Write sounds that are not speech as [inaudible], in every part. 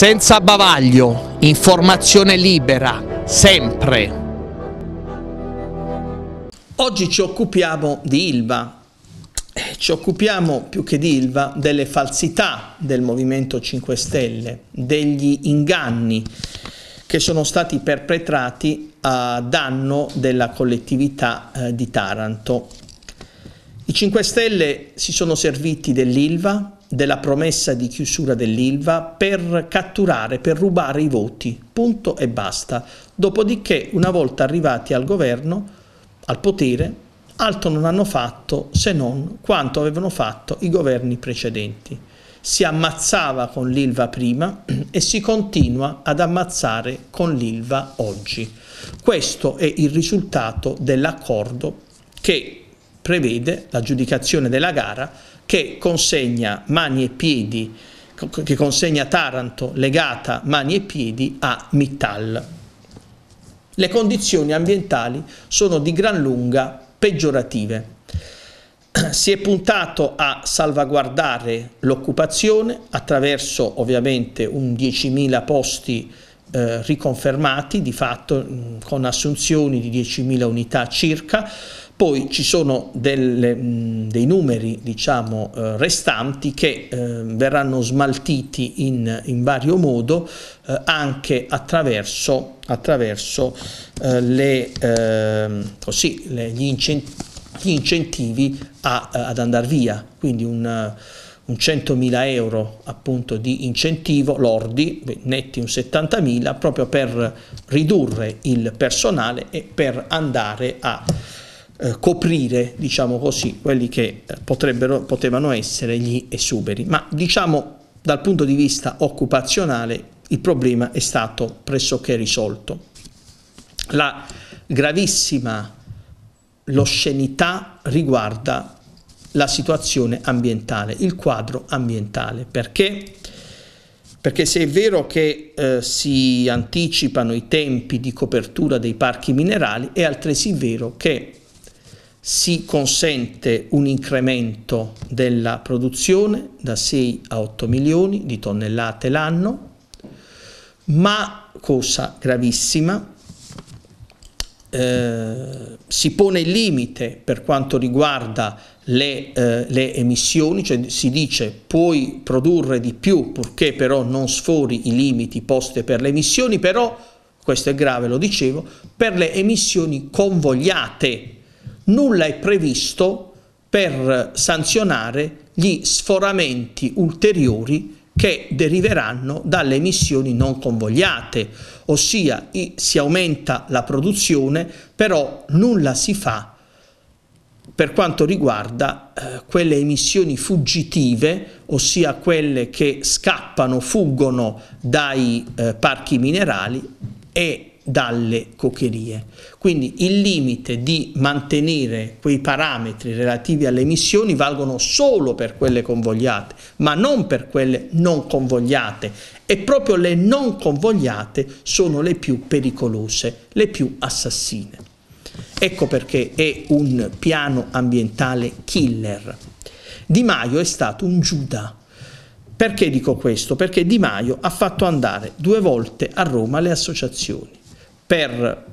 senza bavaglio, informazione libera, sempre. Oggi ci occupiamo di Ilva, eh, ci occupiamo più che di Ilva delle falsità del Movimento 5 Stelle, degli inganni che sono stati perpetrati a danno della collettività eh, di Taranto. I 5 Stelle si sono serviti dell'Ilva della promessa di chiusura dell'Ilva per catturare, per rubare i voti, punto e basta. Dopodiché, una volta arrivati al governo, al potere, altro non hanno fatto se non quanto avevano fatto i governi precedenti. Si ammazzava con l'Ilva prima [clears throat] e si continua ad ammazzare con l'Ilva oggi. Questo è il risultato dell'accordo che prevede l'aggiudicazione della gara che consegna mani e piedi, che consegna Taranto legata mani e piedi a Mittal. Le condizioni ambientali sono di gran lunga peggiorative. Si è puntato a salvaguardare l'occupazione attraverso ovviamente un 10.000 posti eh, riconfermati di fatto con assunzioni di 10.000 unità circa poi ci sono delle, mm, dei numeri diciamo, eh, restanti che eh, verranno smaltiti in, in vario modo eh, anche attraverso, attraverso le, così, ehm, gli, incentivi, gli, incentivi a, ad andare via, quindi un, un 100.000 euro appunto di incentivo lordi, netti un 70.000, proprio per ridurre il personale e per andare a eh, coprire, diciamo così, quelli che eh, potevano essere gli esuberi. Ma diciamo dal punto di vista occupazionale il problema è stato pressoché risolto. La gravissima l'oscenità riguarda la situazione ambientale, il quadro ambientale, perché perché se è vero che eh, si anticipano i tempi di copertura dei parchi minerali, è altresì vero che si consente un incremento della produzione da 6 a 8 milioni di tonnellate l'anno, ma cosa gravissima, eh, si pone il limite per quanto riguarda le, eh, le, emissioni, cioè si dice puoi produrre di più purché però non sfori i limiti posti per le emissioni, però, questo è grave, lo dicevo, per le emissioni convogliate, nulla è previsto per sanzionare gli sforamenti ulteriori che deriveranno dalle emissioni non convogliate, ossia si aumenta la produzione, però nulla si fa per quanto riguarda eh, quelle emissioni fuggitive, ossia quelle che scappano, fuggono dai eh, parchi minerali e dalle cocherie. Quindi il limite di mantenere quei parametri relativi alle emissioni valgono solo per quelle convogliate, ma non per quelle non convogliate e proprio le non convogliate sono le più pericolose, le più assassine. Ecco perché è un piano ambientale killer. Di Maio è stato un Giuda, perché dico questo? Perché Di Maio ha fatto andare due volte a Roma le associazioni per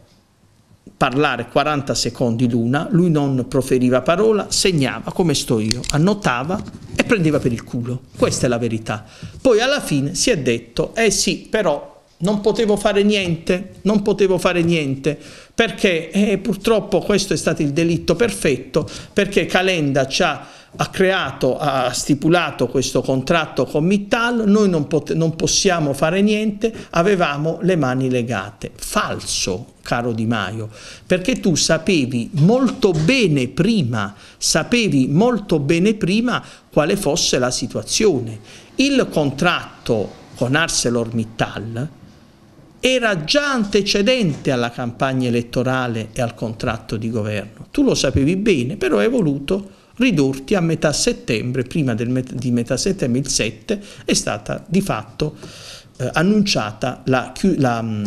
parlare 40 secondi l'una, lui non proferiva parola, segnava come sto io, annotava e prendeva per il culo. Questa è la verità. Poi alla fine si è detto, eh sì, però non potevo fare niente, non potevo fare niente, perché eh, purtroppo questo è stato il delitto perfetto, perché Calenda ci ha ha creato, ha stipulato questo contratto con Mittal, noi non, non possiamo fare niente, avevamo le mani legate. Falso, caro Di Maio, perché tu sapevi molto bene prima, sapevi molto bene prima quale fosse la situazione. Il contratto con ArcelorMittal era già antecedente alla campagna elettorale e al contratto di governo. Tu lo sapevi bene, però hai voluto ridotti a metà settembre, prima met- di metà settembre, il 7, è stata di fatto eh, annunciata la, la, mm,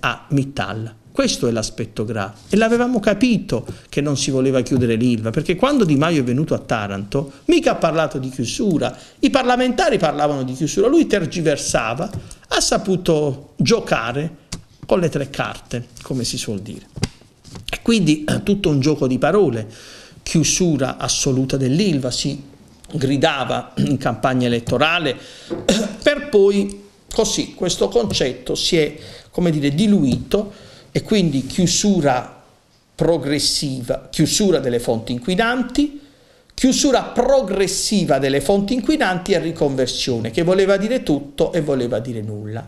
a Mittal. Questo è l'aspetto grave e l'avevamo capito che non si voleva chiudere l'Ilva, perché quando Di Maio è venuto a Taranto mica ha parlato di chiusura, i parlamentari parlavano di chiusura, lui tergiversava, ha saputo giocare con le tre carte, come si suol dire. E quindi eh, tutto un gioco di parole chiusura assoluta dell'Ilva, si gridava in campagna elettorale, [clears throat] per poi così questo concetto si è, come dire, diluito e quindi chiusura progressiva, chiusura delle fonti inquinanti, chiusura progressiva delle fonti inquinanti e riconversione, che voleva dire tutto e voleva dire nulla.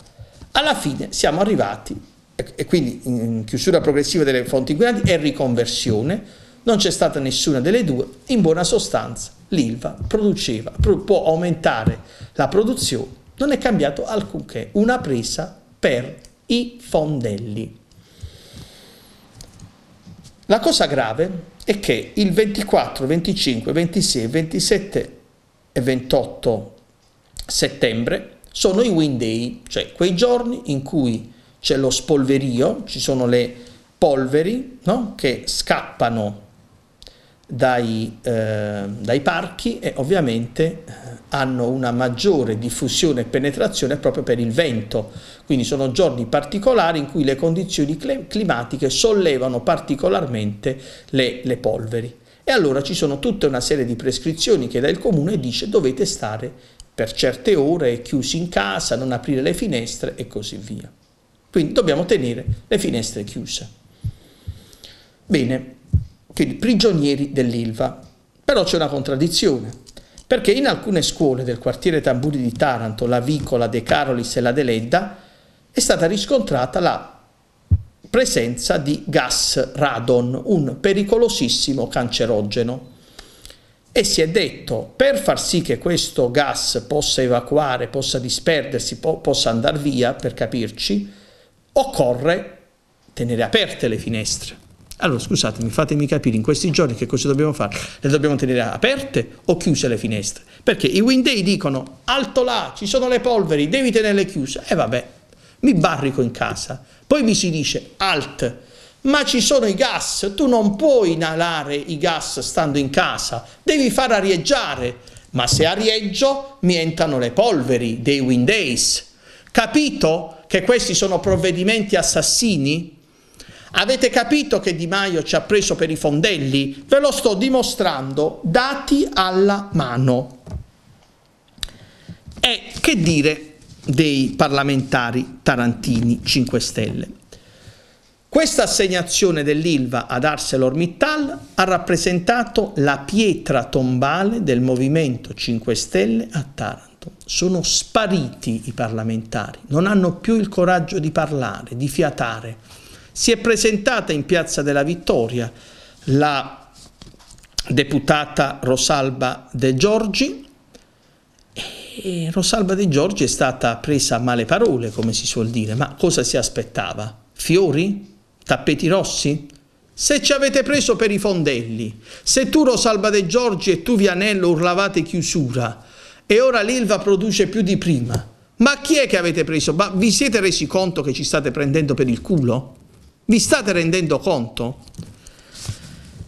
Alla fine siamo arrivati, e quindi chiusura progressiva delle fonti inquinanti e riconversione, non c'è stata nessuna delle due, in buona sostanza l'ILVA produceva, può aumentare la produzione, non è cambiato alcunché, una presa per i fondelli. La cosa grave è che il 24, 25, 26, 27 e 28 settembre sono i wind day, cioè quei giorni in cui c'è lo spolverio, ci sono le polveri no? che scappano dai, eh, dai parchi e ovviamente eh, hanno una maggiore diffusione e penetrazione proprio per il vento. Quindi sono giorni particolari in cui le condizioni climatiche sollevano particolarmente le, le polveri. E allora ci sono tutta una serie di prescrizioni che dà il comune dice dovete stare per certe ore chiusi in casa, non aprire le finestre e così via. Quindi dobbiamo tenere le finestre chiuse. Bene, quindi prigionieri dell'Ilva. Però c'è una contraddizione, perché in alcune scuole del quartiere Tamburi di Taranto, la Vicola, De Carolis e la Deledda, è stata riscontrata la presenza di gas radon, un pericolosissimo cancerogeno. E si è detto, per far sì che questo gas possa evacuare, possa disperdersi, po possa andare via, per capirci, occorre tenere aperte le finestre allora scusatemi, fatemi capire in questi giorni che cosa dobbiamo fare. Le dobbiamo tenere aperte o chiuse le finestre? Perché i winday dicono alto là, ci sono le polveri, devi tenerle chiuse. E vabbè, mi barrico in casa. Poi mi si dice alt, ma ci sono i gas, tu non puoi inalare i gas stando in casa, devi far arieggiare. Ma se arieggio mi entrano le polveri dei windays. Capito che questi sono provvedimenti assassini? Avete capito che Di Maio ci ha preso per i fondelli? Ve lo sto dimostrando, dati alla mano. E che dire dei parlamentari tarantini 5 Stelle? Questa assegnazione dell'ILVA ad ArcelorMittal ha rappresentato la pietra tombale del Movimento 5 Stelle a Taranto. Sono spariti i parlamentari, non hanno più il coraggio di parlare, di fiatare si è presentata in Piazza della Vittoria la deputata Rosalba De Giorgi e Rosalba De Giorgi è stata presa a male parole, come si suol dire, ma cosa si aspettava? Fiori? Tappeti rossi? Se ci avete preso per i fondelli, se tu Rosalba De Giorgi e tu Vianello urlavate chiusura e ora l'Ilva produce più di prima, ma chi è che avete preso? Ma vi siete resi conto che ci state prendendo per il culo? Vi state rendendo conto?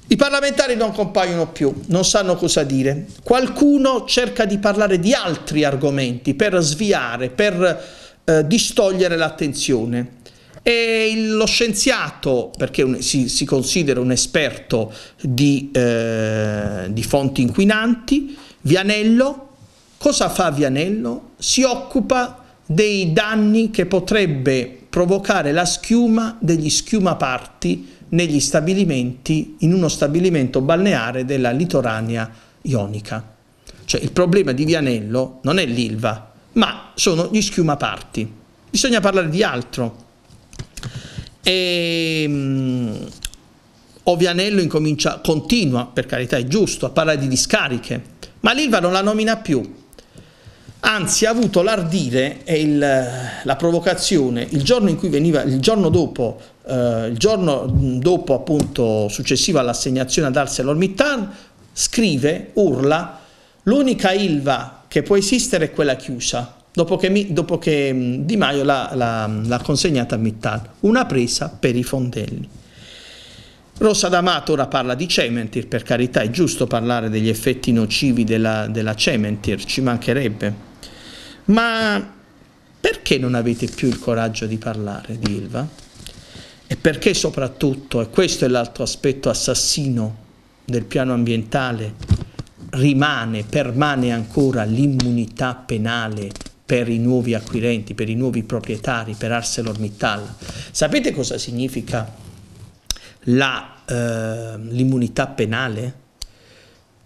I parlamentari non compaiono più, non sanno cosa dire. Qualcuno cerca di parlare di altri argomenti per sviare, per eh, distogliere l'attenzione. E lo scienziato, perché un, si, si, considera un esperto di, eh, di fonti inquinanti, Vianello, cosa fa Vianello? Si occupa dei danni che potrebbe provocare la schiuma degli schiumaparti negli stabilimenti, in uno stabilimento balneare della litorania ionica. Cioè il problema di Vianello non è l'Ilva, ma sono gli schiumaparti. Bisogna parlare di altro. E, um, Ovianello incomincia, continua, per carità è giusto, a parlare di discariche, ma l'Ilva non la nomina più anzi ha avuto l'ardire e il, la provocazione il giorno, veniva, il giorno dopo, eh, il giorno dopo appunto successivo all'assegnazione ad ArcelorMittal, scrive, urla, l'unica Ilva che può esistere è quella chiusa, dopo che, mi, dopo che mm, Di Maio l'ha consegnata a Mittal, una presa per i fondelli. Rossa D'Amato ora parla di Cementir, per carità è giusto parlare degli effetti nocivi della, della Cementir, ci mancherebbe, ma perché non avete più il coraggio di parlare di Ilva? E perché soprattutto, e questo è l'altro aspetto assassino del piano ambientale, rimane, permane ancora l'immunità penale per i nuovi acquirenti, per i nuovi proprietari, per ArcelorMittal. Sapete cosa significa ehm, l'immunità eh, penale?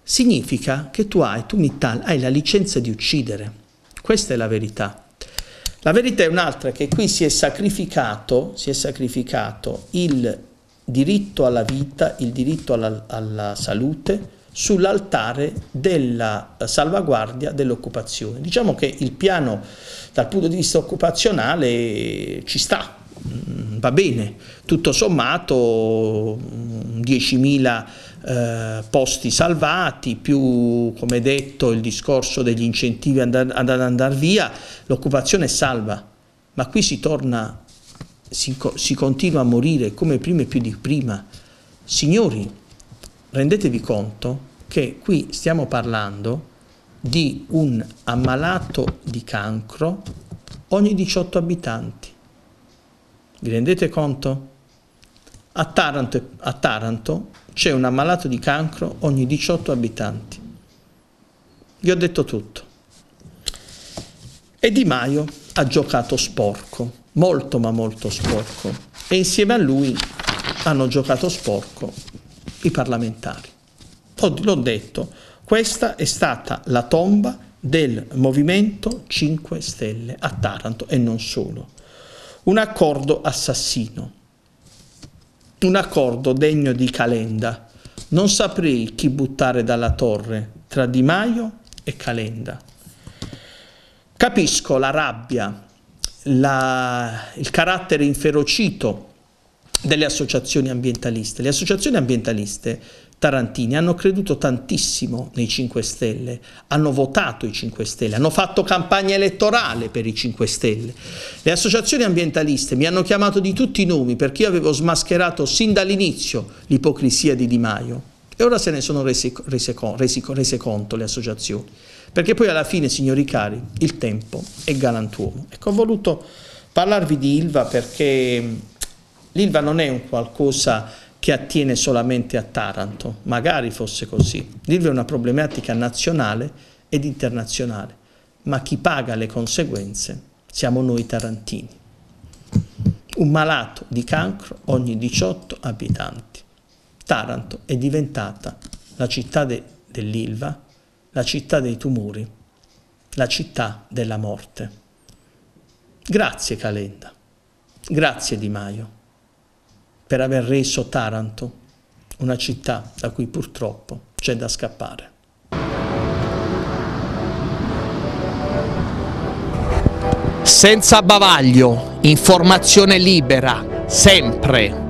Significa che tu hai, tu Mittal, hai la licenza di uccidere questa è la verità. La verità è un'altra, che qui si è sacrificato, si è sacrificato il diritto alla vita, il diritto alla, alla salute sull'altare della eh, salvaguardia dell'occupazione. Diciamo che il piano dal punto di vista occupazionale ci sta, mm va bene, tutto sommato 10.000 mm, eh, posti salvati, più come detto il discorso degli incentivi ad, ad andare via, l'occupazione è salva, ma qui si torna, si, si continua a morire come prima e più di prima. Signori, rendetevi conto che qui stiamo parlando di un ammalato di cancro ogni 18 abitanti. Vi rendete conto? A Taranto, a Taranto c'è un ammalato di cancro ogni 18 abitanti. Vi ho detto tutto. E Di Maio ha giocato sporco, molto ma molto sporco. E insieme a lui hanno giocato sporco i parlamentari. L'ho detto, questa è stata la tomba del Movimento 5 Stelle a Taranto e non solo un accordo assassino, un accordo degno di Calenda. Non saprei chi buttare dalla torre tra Di Maio e Calenda. Capisco la rabbia, la, il carattere inferocito delle associazioni ambientaliste. Le associazioni ambientaliste tarantini hanno creduto tantissimo nei 5 Stelle, hanno votato i 5 Stelle, hanno fatto campagna elettorale per i 5 Stelle. Le associazioni ambientaliste mi hanno chiamato di tutti i nomi perché io avevo smascherato sin dall'inizio l'ipocrisia di Di Maio e ora se ne sono rese, rese, rese, rese conto le associazioni, perché poi alla fine, signori cari, il tempo è galantuomo. Ecco, ho voluto parlarvi di Ilva perché L'Ilva non è un qualcosa che attiene solamente a Taranto, magari fosse così. L'Ilva è una problematica nazionale ed internazionale, ma chi paga le conseguenze siamo noi tarantini. Un malato di cancro ogni 18 abitanti. Taranto è diventata la città de dell'Ilva, la città dei tumori, la città della morte. Grazie Calenda, grazie Di Maio per aver reso Taranto una città da cui purtroppo c'è da scappare. Senza bavaglio, informazione libera, sempre.